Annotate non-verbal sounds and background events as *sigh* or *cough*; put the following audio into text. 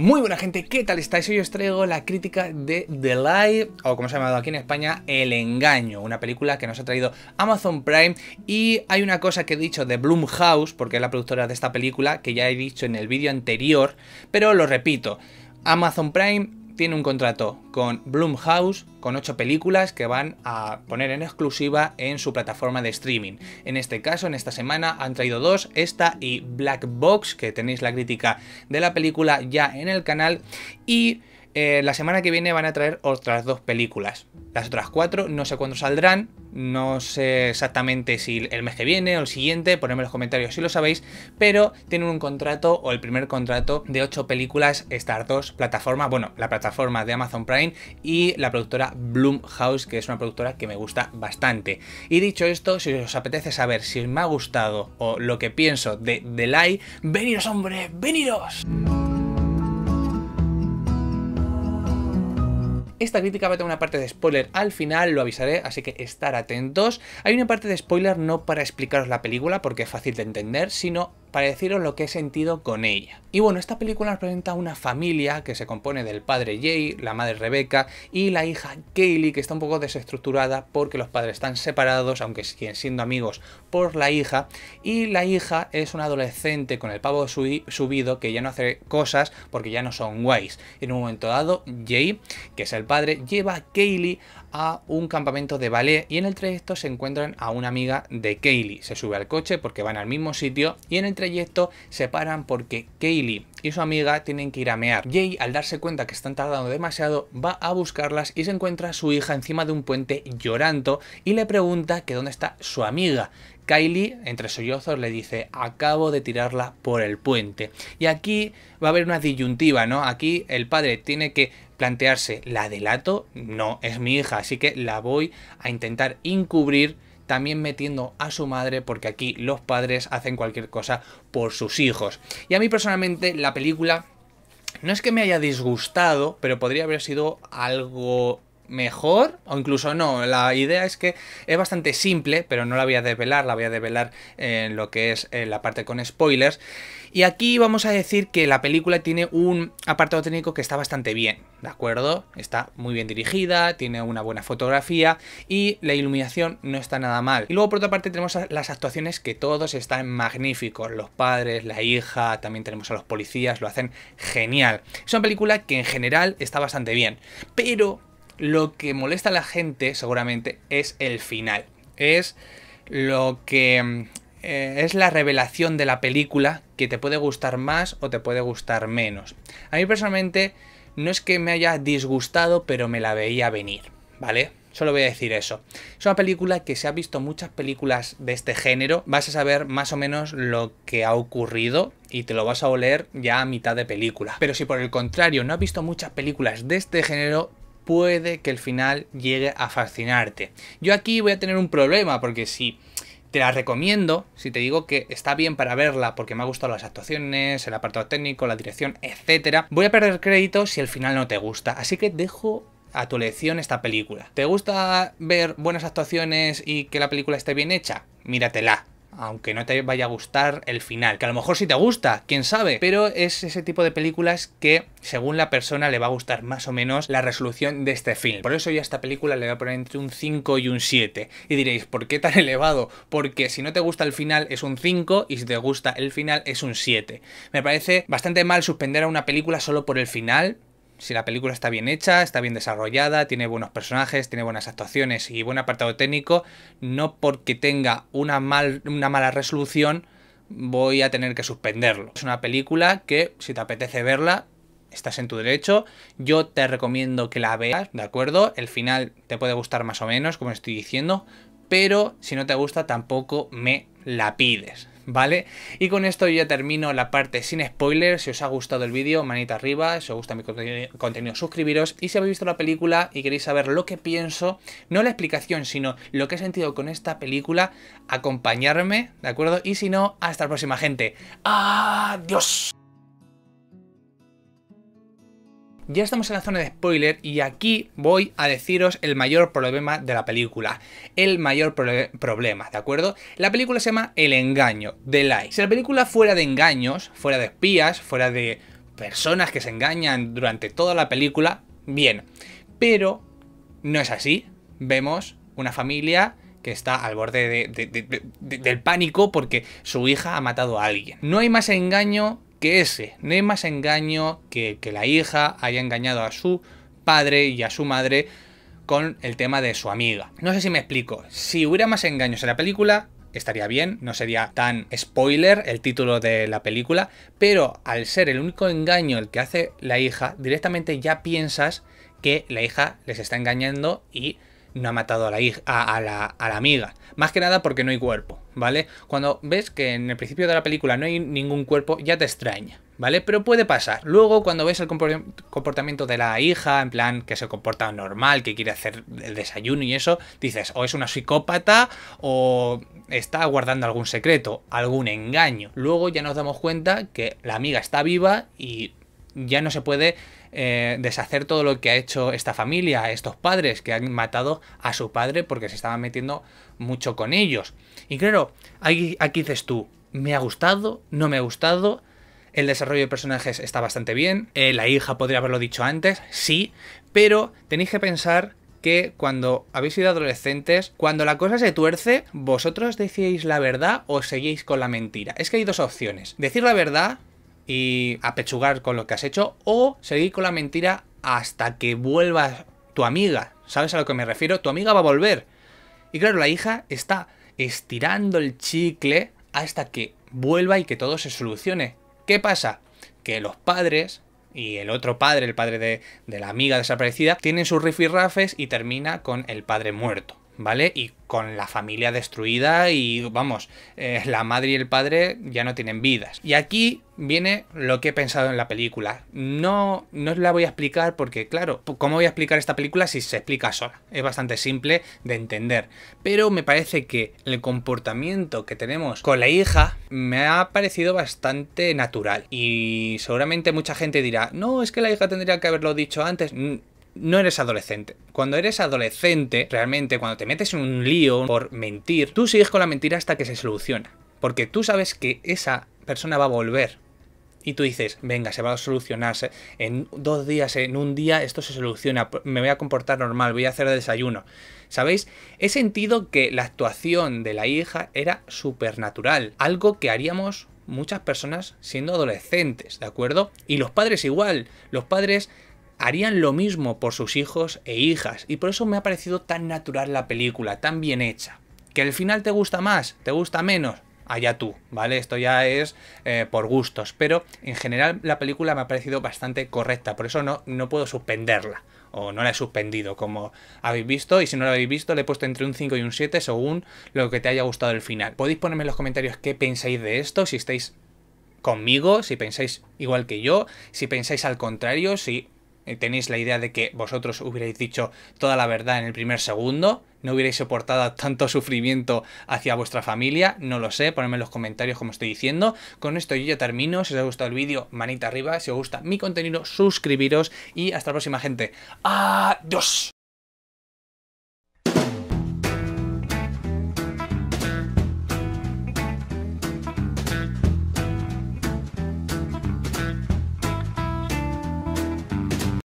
Muy buena gente, ¿qué tal estáis? Hoy os traigo la crítica de The Lie, o como se ha llamado aquí en España, El Engaño, una película que nos ha traído Amazon Prime y hay una cosa que he dicho de Blumhouse, porque es la productora de esta película, que ya he dicho en el vídeo anterior, pero lo repito, Amazon Prime tiene un contrato con Blumhouse con ocho películas que van a poner en exclusiva en su plataforma de streaming. En este caso, en esta semana han traído dos, esta y Black Box, que tenéis la crítica de la película ya en el canal. Y eh, la semana que viene van a traer otras dos películas. Las otras cuatro, no sé cuándo saldrán, no sé exactamente si el mes que viene o el siguiente, ponedme en los comentarios si lo sabéis, pero tienen un contrato o el primer contrato de ocho películas estas dos plataformas, bueno, la plataforma de Amazon Prime y la productora Bloomhouse, que es una productora que me gusta bastante. Y dicho esto, si os apetece saber si me ha gustado o lo que pienso de The Light, venidos, hombre, veniros. Esta crítica va a tener una parte de spoiler al final, lo avisaré, así que estar atentos. Hay una parte de spoiler no para explicaros la película, porque es fácil de entender, sino para deciros lo que he sentido con ella. Y bueno, esta película nos presenta una familia que se compone del padre Jay, la madre Rebecca y la hija Kaylee, que está un poco desestructurada porque los padres están separados, aunque siguen siendo amigos por la hija. Y la hija es una adolescente con el pavo subido que ya no hace cosas porque ya no son guays. En un momento dado, Jay, que es el padre, lleva a Kaylee a un campamento de ballet y en el trayecto se encuentran a una amiga de Kaylee. Se sube al coche porque van al mismo sitio y en el trayecto se paran porque Kaylee y su amiga tienen que ir a mear. Jay, al darse cuenta que están tardando demasiado, va a buscarlas y se encuentra a su hija encima de un puente llorando y le pregunta que dónde está su amiga. Kylie, entre sollozos, le dice, acabo de tirarla por el puente. Y aquí va a haber una disyuntiva, ¿no? Aquí el padre tiene que plantearse, ¿la delato? No, es mi hija, así que la voy a intentar encubrir también metiendo a su madre, porque aquí los padres hacen cualquier cosa por sus hijos. Y a mí personalmente la película no es que me haya disgustado, pero podría haber sido algo mejor, o incluso no. La idea es que es bastante simple, pero no la voy a desvelar, la voy a develar en lo que es la parte con spoilers. Y aquí vamos a decir que la película tiene un apartado técnico que está bastante bien, ¿de acuerdo? Está muy bien dirigida, tiene una buena fotografía y la iluminación no está nada mal. Y luego por otra parte tenemos las actuaciones que todos están magníficos, los padres, la hija, también tenemos a los policías, lo hacen genial. Es una película que en general está bastante bien, pero lo que molesta a la gente, seguramente, es el final. Es lo que mm, eh, es la revelación de la película que te puede gustar más o te puede gustar menos. A mí personalmente no es que me haya disgustado, pero me la veía venir, ¿vale? Solo voy a decir eso. Es una película que se ha visto muchas películas de este género, vas a saber más o menos lo que ha ocurrido y te lo vas a oler ya a mitad de película. Pero si por el contrario no has visto muchas películas de este género, puede que el final llegue a fascinarte. Yo aquí voy a tener un problema porque si te la recomiendo, si te digo que está bien para verla porque me ha gustado las actuaciones, el apartado técnico, la dirección, etcétera, voy a perder crédito si el final no te gusta. Así que dejo a tu elección esta película. ¿Te gusta ver buenas actuaciones y que la película esté bien hecha? Míratela aunque no te vaya a gustar el final, que a lo mejor sí te gusta, quién sabe, pero es ese tipo de películas que según la persona le va a gustar más o menos la resolución de este film. Por eso yo a esta película le voy a poner entre un 5 y un 7. Y diréis, ¿por qué tan *laughs* elevado? Porque si no te gusta el final es un 5 y si te gusta el final es un 7. Me parece bastante mal suspender a una película solo por el final, si la película está bien hecha, está bien desarrollada, tiene buenos personajes, tiene buenas actuaciones y buen apartado técnico, no porque tenga una, una mala resolución voy a tener que suspenderlo. Es una película que si te apetece verla, estás en tu derecho. Yo te recomiendo que la veas, ¿de acuerdo? El final te puede gustar más o menos, como estoy diciendo, pero si no te gusta tampoco me la pides. ¿vale? Y con esto ya termino la parte sin spoilers. Si os ha gustado el vídeo, manita arriba. Si os gusta mi contenido, suscribiros. Y si habéis visto la película y queréis saber lo que pienso, no la explicación, sino lo que he sentido con esta película, acompañarme, ¿de acuerdo? Y si no, hasta la próxima, gente. ¡Adiós! ya estamos en la zona de spoiler y aquí voy a deciros el mayor problema de la película. El mayor problema, ¿de acuerdo? La película se llama El engaño, de Lie. Si la película fuera de engaños, fuera de espías, fuera de personas que se engañan durante toda la película, bien. Pero no es así. Vemos una familia que está al borde del pánico porque su hija ha matado a alguien. No hay más engaño que ese no hay más engaño que que la hija haya engañado a su padre y a su madre con el tema de su amiga. No sé si me explico. Si hubiera más engaños en la película, estaría bien, no sería tan spoiler el título de la película, pero al ser el único engaño el que hace la hija, directamente ya piensas que la hija les está engañando y no ha matado a la, hija, a, la, la amiga. Más que nada porque no hay cuerpo, ¿vale? Cuando ves que en el principio de la película no hay ningún cuerpo, ya te extraña, ¿vale? Pero puede pasar. Luego, cuando ves el comportamiento de la hija, en plan que se comporta normal, que quiere hacer el desayuno y eso, dices, o es una psicópata o está guardando algún secreto, algún engaño. Luego ya nos damos cuenta que la amiga está viva y ya no se puede eh, deshacer todo lo que ha hecho esta familia, estos padres que han matado a su padre porque se estaban metiendo mucho con ellos. Y claro, aquí, aquí dices tú, ¿me ha gustado? ¿No me ha gustado? El desarrollo de personajes está bastante bien. Eh, la hija podría haberlo dicho antes, sí, pero tenéis que pensar que cuando habéis sido adolescentes, cuando la cosa se tuerce, vosotros decíais la verdad o seguís con la mentira. Es que hay dos opciones. Decir la verdad y apechugar con lo que has hecho o seguir con la mentira hasta que vuelva tu amiga. ¿Sabes a lo que me refiero? Tu amiga va a volver. Y claro, la hija está estirando el chicle hasta que vuelva y que todo se solucione. ¿Qué pasa? Que los padres y el otro padre, el padre de, la amiga desaparecida, tienen sus rifirrafes y termina con el padre muerto. ¿vale? Y con la familia destruida y vamos, eh, la madre y el padre ya no tienen vidas. Y aquí viene lo que he pensado en la película. No, no os la voy a explicar porque, claro, ¿cómo voy a explicar esta película si se explica sola? Es bastante simple de entender. Pero me parece que el comportamiento que tenemos con la hija me ha parecido bastante natural. Y seguramente mucha gente dirá, no, es que la hija tendría que haberlo dicho antes. Mm, no eres adolescente. Cuando eres adolescente, realmente, cuando te metes en un lío por mentir, tú sigues con la mentira hasta que se soluciona. Porque tú sabes que esa persona va a volver. Y tú dices, venga, se va a solucionarse. En dos días, en un día, esto se soluciona. Me voy a comportar normal, voy a hacer desayuno. ¿Sabéis? He sentido que la actuación de la hija era supernatural. Algo que haríamos muchas personas siendo adolescentes, ¿de acuerdo? Y los padres igual. Los padres harían lo mismo por sus hijos e hijas, y por eso me ha parecido tan natural la película, tan bien hecha. ¿Que el final te gusta más? ¿Te gusta menos? Allá tú, ¿vale? Esto ya es eh, por gustos, pero en general la película me ha parecido bastante correcta, por eso no, no puedo suspenderla, o no la he suspendido, como habéis visto, y si no la habéis visto, le he puesto entre un 5 y un 7 según lo que te haya gustado el final. Podéis ponerme en los comentarios qué pensáis de esto, si estáis conmigo, si pensáis igual que yo, si pensáis al contrario, si eh, tenéis la idea de que vosotros hubierais dicho toda la verdad en el primer segundo, no hubierais soportado tanto sufrimiento hacia vuestra familia, no lo sé, ponedme en los comentarios como estoy diciendo. Con esto yo ya termino, si os ha gustado el vídeo, manita arriba, si os gusta mi contenido, suscribiros y hasta la próxima gente. Adiós.